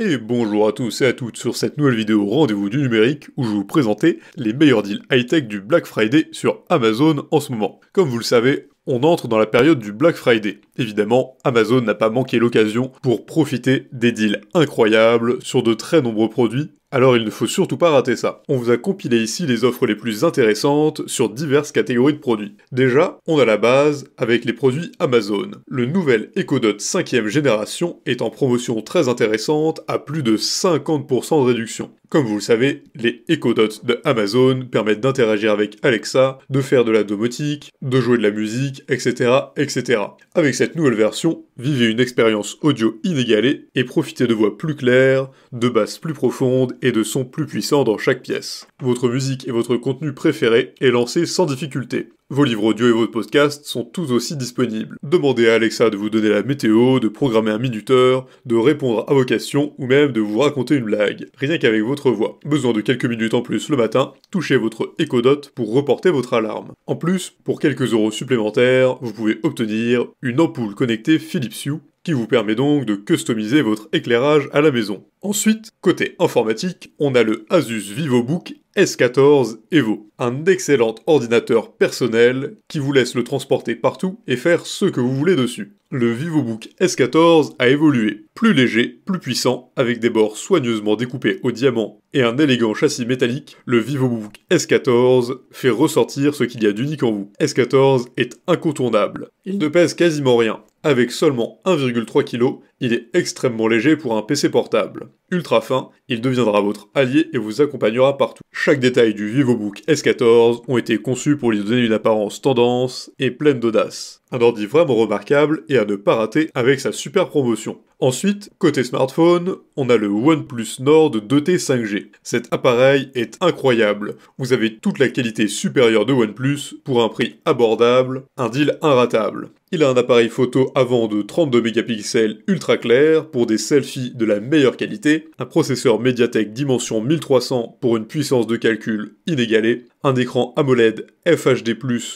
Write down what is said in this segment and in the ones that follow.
Et bonjour à tous et à toutes sur cette nouvelle vidéo Rendez-vous du numérique où je vais vous présenter les meilleurs deals high-tech du Black Friday sur Amazon en ce moment. Comme vous le savez, on entre dans la période du Black Friday. Évidemment, Amazon n'a pas manqué l'occasion pour profiter des deals incroyables sur de très nombreux produits alors il ne faut surtout pas rater ça. On vous a compilé ici les offres les plus intéressantes sur diverses catégories de produits. Déjà, on a la base avec les produits Amazon. Le nouvel EcoDot 5ème génération est en promotion très intéressante à plus de 50% de réduction. Comme vous le savez, les EcoDots de Amazon permettent d'interagir avec Alexa, de faire de la domotique, de jouer de la musique, etc. etc. Avec cette nouvelle version, Vivez une expérience audio inégalée et profitez de voix plus claires, de basses plus profondes et de sons plus puissants dans chaque pièce. Votre musique et votre contenu préféré est lancé sans difficulté. Vos livres audio et vos podcast sont tous aussi disponibles. Demandez à Alexa de vous donner la météo, de programmer un minuteur, de répondre à vos questions ou même de vous raconter une blague, rien qu'avec votre voix. Besoin de quelques minutes en plus le matin, touchez votre Dot pour reporter votre alarme. En plus, pour quelques euros supplémentaires, vous pouvez obtenir une ampoule connectée Philips Hue qui vous permet donc de customiser votre éclairage à la maison. Ensuite, côté informatique, on a le Asus VivoBook S14 Evo, un excellent ordinateur personnel qui vous laisse le transporter partout et faire ce que vous voulez dessus. Le VivoBook S14 a évolué, plus léger, plus puissant, avec des bords soigneusement découpés au diamant et un élégant châssis métallique, le VivoBook S14 fait ressortir ce qu'il y a d'unique en vous. S14 est incontournable. Il ne pèse quasiment rien, avec seulement 1,3 kg il est extrêmement léger pour un PC portable. Ultra fin, il deviendra votre allié et vous accompagnera partout. Chaque détail du VivoBook S14 ont été conçus pour lui donner une apparence tendance et pleine d'audace. Un ordi vraiment remarquable et à ne pas rater avec sa super promotion. Ensuite, côté smartphone, on a le OnePlus Nord 2T 5G. Cet appareil est incroyable. Vous avez toute la qualité supérieure de OnePlus pour un prix abordable, un deal inratable. Il a un appareil photo avant de 32 mégapixels ultra clair, pour des selfies de la meilleure qualité, un processeur Mediatek Dimension 1300 pour une puissance de calcul inégalée, un écran AMOLED FHD+,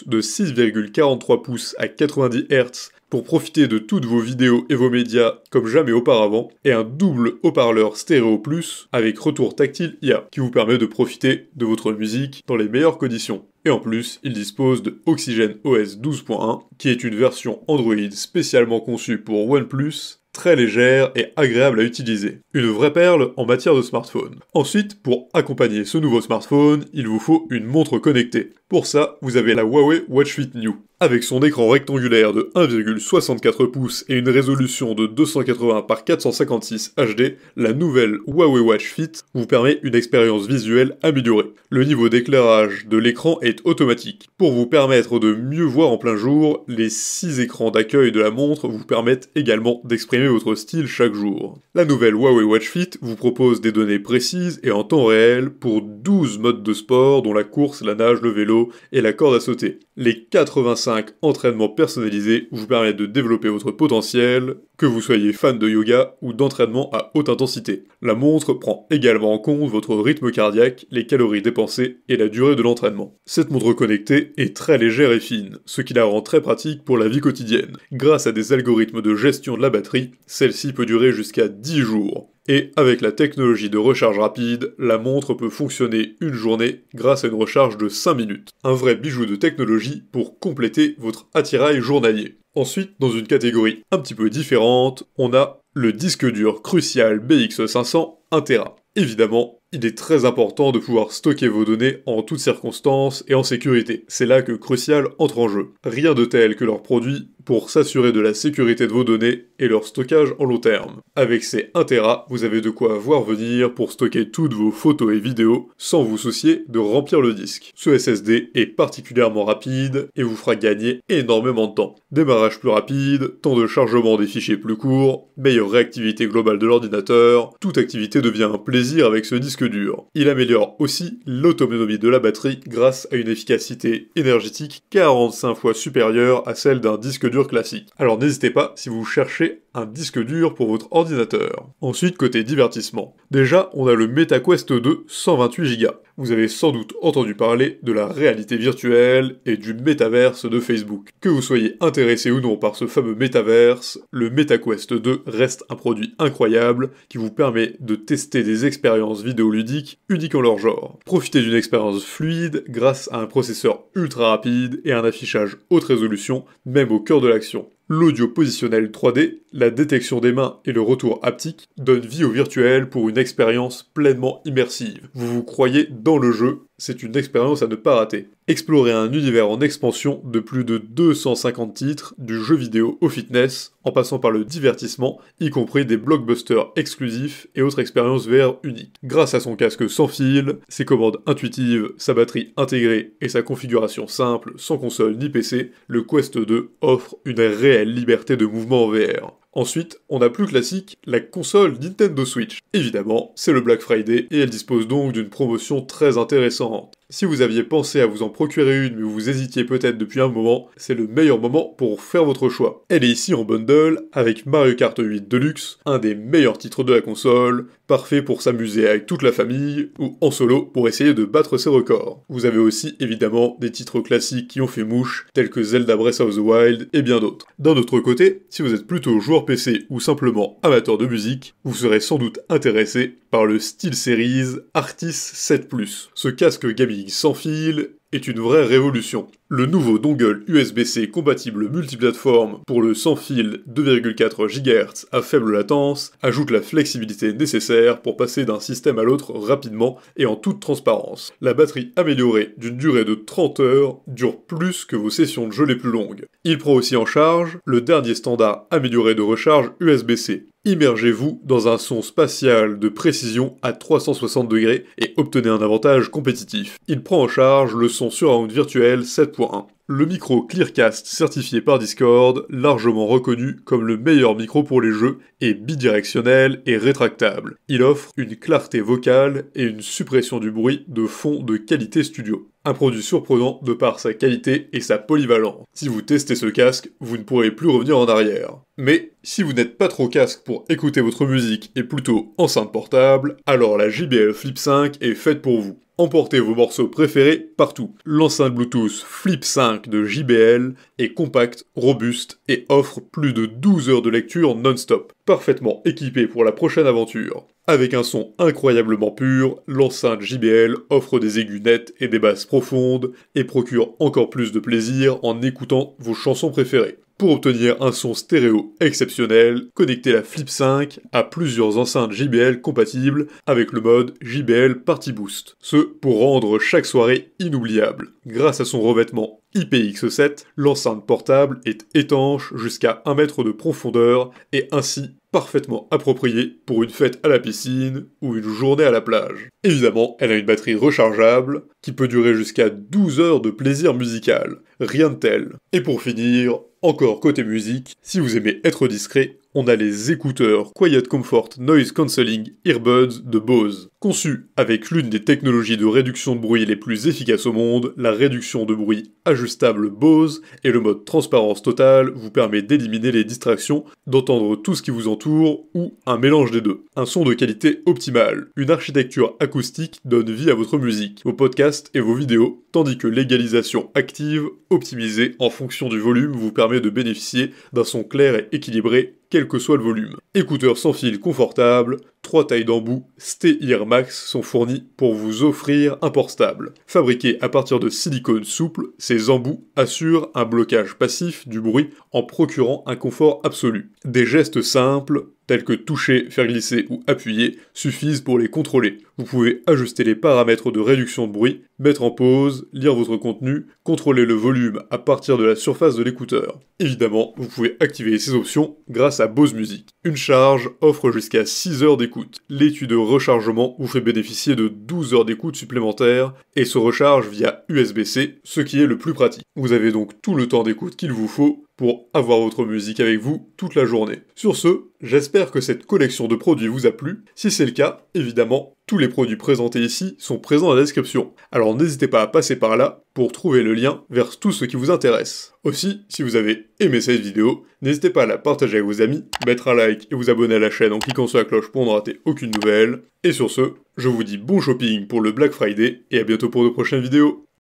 de 6,43 pouces à 90 Hz pour profiter de toutes vos vidéos et vos médias comme jamais auparavant, et un double haut-parleur stéréo plus avec retour tactile IA qui vous permet de profiter de votre musique dans les meilleures conditions. Et en plus, il dispose de Oxygen OS 12.1, qui est une version Android spécialement conçue pour OnePlus très légère et agréable à utiliser. Une vraie perle en matière de smartphone. Ensuite, pour accompagner ce nouveau smartphone, il vous faut une montre connectée. Pour ça, vous avez la Huawei Watch Fit New. Avec son écran rectangulaire de 1,64 pouces et une résolution de 280 par 456 HD, la nouvelle Huawei Watch Fit vous permet une expérience visuelle améliorée. Le niveau d'éclairage de l'écran est automatique. Pour vous permettre de mieux voir en plein jour, les 6 écrans d'accueil de la montre vous permettent également d'exprimer votre style chaque jour. La nouvelle Huawei Watch Fit vous propose des données précises et en temps réel pour 12 modes de sport dont la course, la nage, le vélo et la corde à sauter. Les 85 5 entraînements personnalisés vous permettent de développer votre potentiel, que vous soyez fan de yoga ou d'entraînement à haute intensité. La montre prend également en compte votre rythme cardiaque, les calories dépensées et la durée de l'entraînement. Cette montre connectée est très légère et fine, ce qui la rend très pratique pour la vie quotidienne. Grâce à des algorithmes de gestion de la batterie, celle-ci peut durer jusqu'à 10 jours. Et avec la technologie de recharge rapide, la montre peut fonctionner une journée grâce à une recharge de 5 minutes. Un vrai bijou de technologie pour compléter votre attirail journalier. Ensuite, dans une catégorie un petit peu différente, on a le disque dur Crucial BX500 1 Tera. Évidemment, il est très important de pouvoir stocker vos données en toutes circonstances et en sécurité. C'est là que Crucial entre en jeu. Rien de tel que leurs produits pour s'assurer de la sécurité de vos données et leur stockage en long terme. Avec ces 1 Tera, vous avez de quoi voir venir pour stocker toutes vos photos et vidéos sans vous soucier de remplir le disque. Ce SSD est particulièrement rapide et vous fera gagner énormément de temps. Démarrage plus rapide, temps de chargement des fichiers plus court, meilleure réactivité globale de l'ordinateur, toute activité devient un plaisir avec ce disque dur. Il améliore aussi l'autonomie de la batterie grâce à une efficacité énergétique 45 fois supérieure à celle d'un disque dur classique. Alors n'hésitez pas, si vous cherchez un disque dur pour votre ordinateur. Ensuite, côté divertissement. Déjà, on a le MetaQuest 2 128 Go. Vous avez sans doute entendu parler de la réalité virtuelle et du métaverse de Facebook. Que vous soyez intéressé ou non par ce fameux métaverse, le MetaQuest 2 reste un produit incroyable qui vous permet de tester des expériences vidéoludiques uniques en leur genre. Profitez d'une expérience fluide grâce à un processeur ultra rapide et un affichage haute résolution, même au cœur de l'action. L'audio positionnel 3D, la détection des mains et le retour haptique donnent vie au virtuel pour une expérience pleinement immersive. Vous vous croyez dans le jeu, c'est une expérience à ne pas rater explorer un univers en expansion de plus de 250 titres, du jeu vidéo au fitness, en passant par le divertissement, y compris des blockbusters exclusifs et autres expériences VR uniques. Grâce à son casque sans fil, ses commandes intuitives, sa batterie intégrée et sa configuration simple, sans console ni PC, le Quest 2 offre une réelle liberté de mouvement en VR. Ensuite, on a plus classique, la console Nintendo Switch. Évidemment, c'est le Black Friday et elle dispose donc d'une promotion très intéressante. Si vous aviez pensé à vous en procurer une mais vous hésitiez peut-être depuis un moment, c'est le meilleur moment pour faire votre choix. Elle est ici en bundle avec Mario Kart 8 Deluxe, un des meilleurs titres de la console, parfait pour s'amuser avec toute la famille ou en solo pour essayer de battre ses records. Vous avez aussi évidemment des titres classiques qui ont fait mouche tels que Zelda Breath of the Wild et bien d'autres. D'un autre côté, si vous êtes plutôt joueur PC ou simplement amateur de musique, vous serez sans doute intéressé par le style Series Artis 7+. Ce casque gaming sans fil est une vraie révolution. Le nouveau dongle USB-C compatible multiplateforme pour le sans fil 2,4 GHz à faible latence ajoute la flexibilité nécessaire pour passer d'un système à l'autre rapidement et en toute transparence. La batterie améliorée d'une durée de 30 heures dure plus que vos sessions de jeu les plus longues. Il prend aussi en charge le dernier standard amélioré de recharge USB-C. Immergez-vous dans un son spatial de précision à 360 degrés et obtenez un avantage compétitif. Il prend en charge le son surround virtuel 7. Le micro Clearcast certifié par Discord, largement reconnu comme le meilleur micro pour les jeux, est bidirectionnel et rétractable. Il offre une clarté vocale et une suppression du bruit de fond de qualité studio. Un produit surprenant de par sa qualité et sa polyvalence. Si vous testez ce casque, vous ne pourrez plus revenir en arrière. Mais si vous n'êtes pas trop casque pour écouter votre musique et plutôt enceinte portable, alors la JBL Flip 5 est faite pour vous. Emportez vos morceaux préférés partout. L'enceinte Bluetooth Flip 5 de JBL est compacte, robuste et offre plus de 12 heures de lecture non-stop, parfaitement équipée pour la prochaine aventure. Avec un son incroyablement pur, l'enceinte JBL offre des aigus nets et des basses profondes et procure encore plus de plaisir en écoutant vos chansons préférées. Pour obtenir un son stéréo exceptionnel, connectez la Flip 5 à plusieurs enceintes JBL compatibles avec le mode JBL Party Boost. Ce pour rendre chaque soirée inoubliable. Grâce à son revêtement IPX7, l'enceinte portable est étanche jusqu'à 1 mètre de profondeur et ainsi parfaitement appropriée pour une fête à la piscine ou une journée à la plage. Évidemment, elle a une batterie rechargeable qui peut durer jusqu'à 12 heures de plaisir musical, rien de tel. Et pour finir, encore côté musique, si vous aimez être discret, on a les écouteurs Quiet Comfort Noise Cancelling Earbuds de Bose. Conçus avec l'une des technologies de réduction de bruit les plus efficaces au monde, la réduction de bruit ajustable Bose et le mode transparence totale vous permet d'éliminer les distractions, d'entendre tout ce qui vous entoure ou un mélange des deux. Un son de qualité optimale, une architecture acoustique donne vie à votre musique, vos podcasts et vos vidéos, tandis que l'égalisation active, optimisée en fonction du volume, vous permet de bénéficier d'un son clair et équilibré quel que soit le volume. Écouteurs sans fil confortables, trois tailles d'embout st Max sont fournis pour vous offrir un port stable. Fabriqués à partir de silicone souple, ces embouts assurent un blocage passif du bruit en procurant un confort absolu. Des gestes simples tels que toucher, faire glisser ou appuyer, suffisent pour les contrôler. Vous pouvez ajuster les paramètres de réduction de bruit, mettre en pause, lire votre contenu, contrôler le volume à partir de la surface de l'écouteur. Évidemment, vous pouvez activer ces options grâce à Bose Music. Une charge offre jusqu'à 6 heures d'écoute. L'étude de rechargement vous fait bénéficier de 12 heures d'écoute supplémentaires et se recharge via USB-C, ce qui est le plus pratique. Vous avez donc tout le temps d'écoute qu'il vous faut pour avoir votre musique avec vous toute la journée. Sur ce, j'espère que cette collection de produits vous a plu. Si c'est le cas, évidemment, tous les produits présentés ici sont présents dans la description. Alors n'hésitez pas à passer par là pour trouver le lien vers tout ce qui vous intéresse. Aussi, si vous avez aimé cette vidéo, n'hésitez pas à la partager avec vos amis, mettre un like et vous abonner à la chaîne en cliquant sur la cloche pour ne rater aucune nouvelle. Et sur ce, je vous dis bon shopping pour le Black Friday et à bientôt pour de prochaines vidéos.